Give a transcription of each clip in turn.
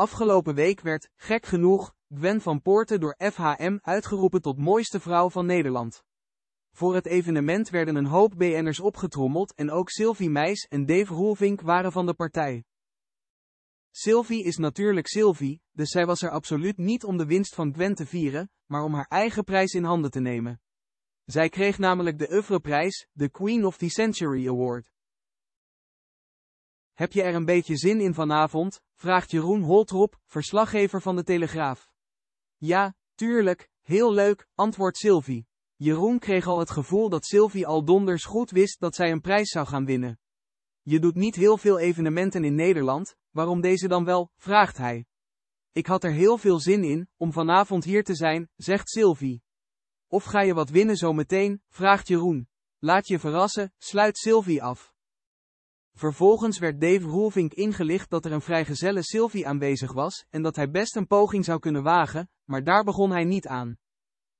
Afgelopen week werd, gek genoeg, Gwen van Poorten door FHM uitgeroepen tot mooiste vrouw van Nederland. Voor het evenement werden een hoop BN'ers opgetrommeld en ook Sylvie Meis en Dave Roelvink waren van de partij. Sylvie is natuurlijk Sylvie, dus zij was er absoluut niet om de winst van Gwen te vieren, maar om haar eigen prijs in handen te nemen. Zij kreeg namelijk de Prijs, de Queen of the Century Award. Heb je er een beetje zin in vanavond? vraagt Jeroen Holtrop, verslaggever van de Telegraaf. Ja, tuurlijk, heel leuk, antwoordt Sylvie. Jeroen kreeg al het gevoel dat Sylvie al donders goed wist dat zij een prijs zou gaan winnen. Je doet niet heel veel evenementen in Nederland, waarom deze dan wel, vraagt hij. Ik had er heel veel zin in, om vanavond hier te zijn, zegt Sylvie. Of ga je wat winnen zo meteen, vraagt Jeroen. Laat je verrassen, sluit Sylvie af. Vervolgens werd Dave Roelvink ingelicht dat er een vrijgezelle Sylvie aanwezig was en dat hij best een poging zou kunnen wagen, maar daar begon hij niet aan.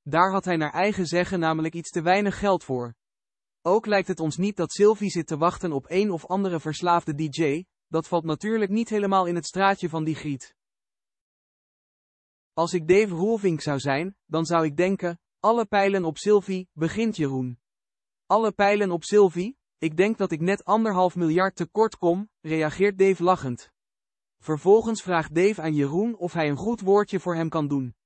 Daar had hij naar eigen zeggen namelijk iets te weinig geld voor. Ook lijkt het ons niet dat Sylvie zit te wachten op een of andere verslaafde DJ, dat valt natuurlijk niet helemaal in het straatje van die griet. Als ik Dave Roelvink zou zijn, dan zou ik denken, alle pijlen op Sylvie, begint Jeroen. Alle pijlen op Sylvie, ik denk dat ik net anderhalf miljard tekort kom, reageert Dave lachend. Vervolgens vraagt Dave aan Jeroen of hij een goed woordje voor hem kan doen.